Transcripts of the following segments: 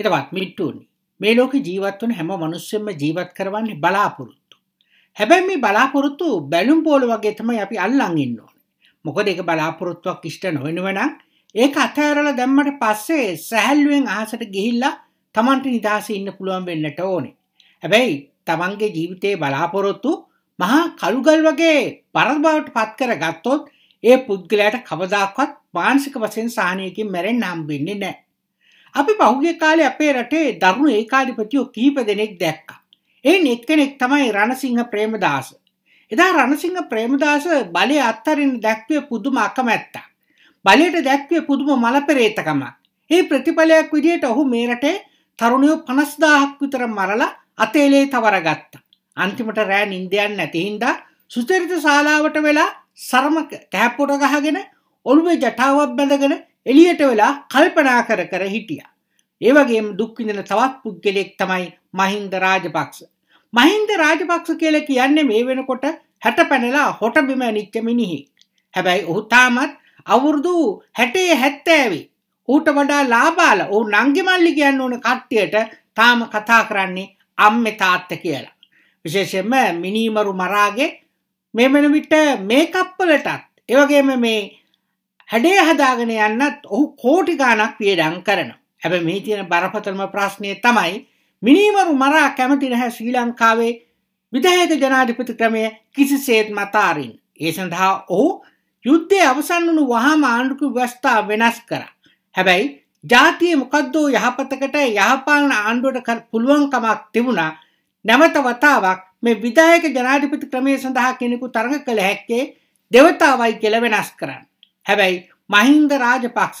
හිතවත් මිට්ටූනි මේ ලෝක ජීවත්වන හැම මනුස්සෙම ජීවත් කරවන්නේ බලාපොරොත්තු. හැබැයි මේ බලාපොරොත්තු බැලුම් පෝල වගේ තමයි අපි අල්ලන් ඉන්න ඕනේ. මොකද ඒක බලාපොරොත්තුවක් ඉෂ්ට නොවෙනව නම් ඒක අතහැරලා දැම්මට පස්සේ සැහැල්ලුවෙන් අහසට ගිහිල්ලා Tamanට නිදාසෙ ඉන්න පුළුවන් වෙන්නට ඕනේ. හැබැයි Tamanගේ ජීවිතයේ බලාපොරොත්තු මහා කළුගල් වගේ පරද බවට පත් කරගත්තොත් ඒ පුද්ගලයාට කවදාකවත් මානසික වශයෙන් සාහනයකින් මැරෙන්න හම්බෙන්නේ නැහැ. අපි පෞග්‍ය කාලේ අපේ රටේ දරුණු ඒකාධිපතියෝ කීප දෙනෙක් දැක්කා. එයින් එක්කෙනෙක් තමයි රණසිංහ ප්‍රේමදාස. එදා රණසිංහ ප්‍රේමදාස බලය අත්තරින් දැක්වේ පුදුම අකමැත්තා. බලයට දැක්වේ පුදුම මලපෙරේතකම. ඒ ප්‍රතිඵලයක් විදියට ඔහු මේ රටේ තරුණයෝ 50000ක් විතර මරලා අතේලේ තවරගත්තා. අන්තිමට රෑ නිින්ද යන්නේ නැති හින්දා සුචරිත ශාලාවට වෙලා සරම කෑපොට ගහගෙන ඔළුවේ ජටාවක් බැඳගෙන එලියට වෙලා කල්පනා කර කර හිටියා. ඒ වගේම දුක් විඳින තවත් පුද්ගලයෙක් තමයි මහින්ද රාජපක්ෂ. මහින්ද රාජපක්ෂ කියලා කියන්නේ මේ වෙනකොට හැට පැනලා හොට බිම නිච්ච මිනිහෙක්. හැබැයි ඔහු තාමත් අවුරුදු 60 70 ඌට වඩා ලාබාල ඔහු නංගි මල්ලි කියන්න ඕන කට්ටියට තාම කතා කරන්නේ අම්මේ තාත්තා කියලා. විශේෂයෙන්ම මිනිමරු මරාගේ මේ වෙන විට මේකප් වලටත් ඒ වගේම මේ හැඩය හදාගෙන යන්නත් ඔහු කෝටි ගාණක් වියදම් කරනවා. හැබැයි මේ තියෙන බරපතලම ප්‍රශ්නේ තමයි මිනීමරු මරා කැමති නැහැ ශ්‍රී ලංකාවේ විධායක ජනාධිපති ක්‍රමය කිසිසේත් මතාරින්. ඒ සඳහා ඔහු යුද්ධය අවසන් වුණු වහාම ආණ්ඩුක ව්‍යවස්ථා වෙනස් කරා. හැබැයි ජාතිය මොකද්දෝ යහපතකට යහපාලන ආණ්ඩුවට පුළුවන්කමක් තිබුණා. නැවත වතාවක් මේ විධායක ජනාධිපති ක්‍රමය සඳහා කෙනෙකු තරඟ කළ හැක්කේ දෙවතාවයි කියලා වෙනස් කරන්න. හැබැයි මහින්ද රාජපක්ෂ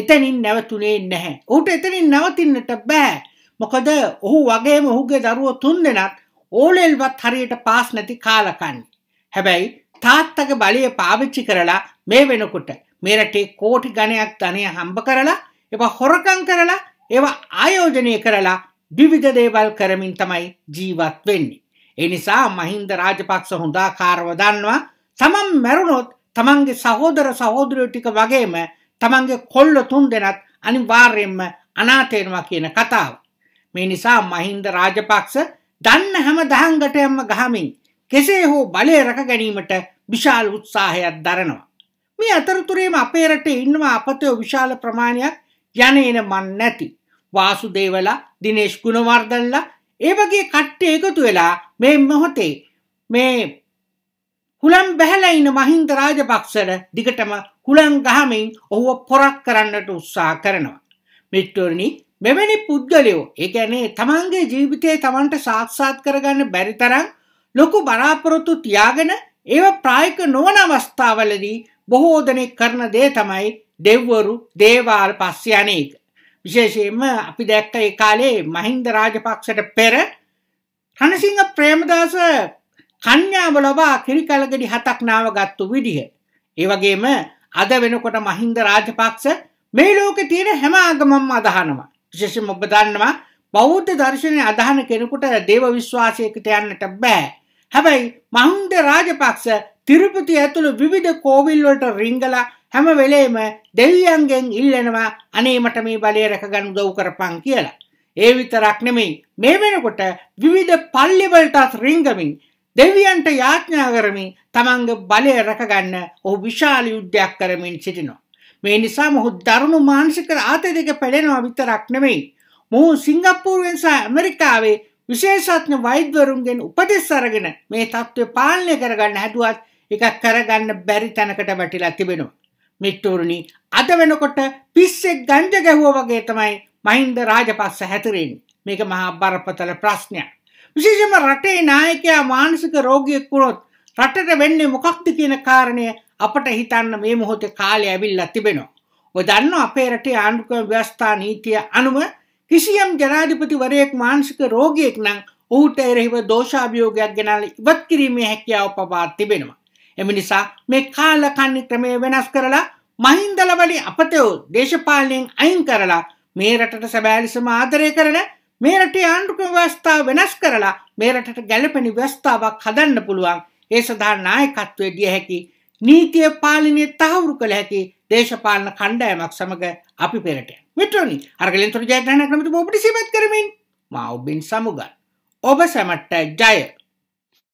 එතනින් නැවතුනේ නැහැ. ඔහුට එතනින් නවතින්නට බෑ. මොකද ඔහු වගේම ඔහුගේ දරුවෝ තුන්දෙනත් ඕලෙල්වත් හරියට පාස් නැති කාලකන්නේ. හැබැයි තාත්තගේ බලය පාවිච්චි කරලා මේ වෙනකොට මේ රටේ කෝටි ගණයක් ධනය හම්බ කරලා ඒවා හොරකම් කරලා ඒවා ආයෝජනය කරලා විවිධ දේවල් කරමින් තමයි ජීවත් වෙන්නේ. ඒ නිසා මහින්ද රාජපක්ෂ හොඳාකාරව දන්නවා තමන් මැරුණොත් තමන්ගේ සහෝදර සහෝදරයෝ ටික වගේම තමන්ගේ කොල්ල තුන් දෙනත් අනිවාර්යෙන්ම අනාතේනවා කියන කතාව. මේ නිසා මහින්ද රාජපක්ෂ දන්න හැම දහංගටයම්ම ගහමින් කෙසේ හෝ බලය රැක ගැනීමට විශාල උත්සාහයක් දරනවා. මේ අතරතුරේම අපේ රටේ ඉන්නවා අපතේ විශාල ප්‍රමාණයක් යනේන මන් නැති. වාසුදේවලා දිනේශ් ගුණවර්ධනලා ඒ වගේ කට්ටිය එකතු වෙලා මේ මොහොතේ මේ හුලම් බැහැලා ඉන්න මහින්ද රාජපක්ෂට දිගටම හුලම් ගහමින් ඔහුව පොරක් කරන්නට උත්සාහ කරනවා. මිත්‍රෝනි මෙවැනි පුද්ගලයෝ ඒ කියන්නේ තමන්ගේ ජීවිතයේ තමන්ට සාක්ෂාත් කරගන්න බැරි තරම් ලොකු බලාපොරොත්තු තියාගෙන ඒව ප්‍රායක නොවන අවස්ථාවලදී බොහෝ දෙනෙක් කරන දේ තමයි දෙව්වරු දේවාල් පස්සේ යන්නේ. විශේෂයෙන්ම අපි දැක්ක ඒ කාලේ මහින්ද රාජපක්ෂට පෙර රණසිංහ ප්‍රේමදාස කන්‍යාව ලබා කිරිකලගඩි හතක් නාවගත්තු විදිහ. ඒවගේම අද වෙනකොට මහින්ද රාජපක්ෂ මේ ලෝකෙ තියෙන හැම ආගමම්ම අදහනවා. විශේෂයෙන් ඔබ දන්නවා බෞද්ධ දර්ශනය අදහන කෙනෙකුට දේව විශ්වාසයකට යන්නට බෑ. හැබැයි මහින්ද රාජපක්ෂ තිරුපති ඇතුළු විවිධ කෝවිල් වලට රිංගලා හැම වෙලේම දෙවියන්ගෙන් ඉල්ලනවා අනේ මට මේ බලය රැකගන්න උදව් කරපන් කියලා. ඒ විතරක් නෙමෙයි මේ වෙනකොට විවිධ පල්ලිවලටත් රිංගමින් දෙවියන්ට යාඥා කරමින් තමන්ගේ බලය රැකගන්න ඔහු විශාල යුද්ධයක් කරමින් සිටිනවා. මේ නිසා මොහු දරුණු මානසික ආතතියක පැලෙනවා විතරක් නෙමෙයි. මොහු සිංගප්පූරුවෙන් සහ ඇමරිකාවේ විශේෂඥ වෛද්‍යවරුන්ගෙන් උපදෙස් අරගෙන මේ தત્ත්වය පාලනය කරගන්න හැදුවත් ඒක කරගන්න බැරි තැනකට වැටිලා තිබෙනවා. මිට්ටුරුනි අද වෙනකොට පිස්සෙක් ගංජ ගැහුවා වගේ තමයි මහින්ද රාජපක්ෂ හැතරෙන්නේ. මේක මහා බරපතල ප්‍රශ්නයක්. විශේෂම රටේ නායකයා මානසික රෝගියෙක් වුණොත් රටට වෙන්නේ මොකක්ද කියන කාරණය අපට හිතන්න මේ මොහොතේ කාලය ඇවිල්ලා තිබෙනවා. ඔය දන්නවා අපේ රටේ ආණ්ඩුක්‍රම ව්‍යවස්ථා නීතිය අනුව කිසියම් ජනාධිපතිවරයෙක් මානසික රෝගියෙක් නම් ඔහුට එරෙහිව දෝෂාභියෝගයක් ගෙනල්ලා ඉවත් කිරීමේ හැකියාව පවා තිබෙනවා. එම නිසා මේ කාලකන්ණි ක්‍රමය වෙනස් කරලා මහින්දලවලින් අපතෝ දේශපාලනයෙන් අයින් කරලා මේ රටට සැබෑ ලෙසම ආදරය කරන මේ රටේ ආණ්ඩුක්‍රම ව්‍යවස්ථාව වෙනස් කරලා මේ රටට ගැළපෙන ව්‍යවස්ථාවක් හදන්න පුළුවන්. ඒ සඳහා නායකත්වයේ දිය හැකි නීතිය පාලනය තහවුරු කළ හැකි දේශපාලන කණ්ඩායමක් සමග අපි පෙරට. මිත්‍රනි, අරගලෙන් තොර ජයග්‍රහණයක් නම් ඔබට සීමත් කරමින් මා ඔබින් සමුගන්. ඔබ සැමට ජය.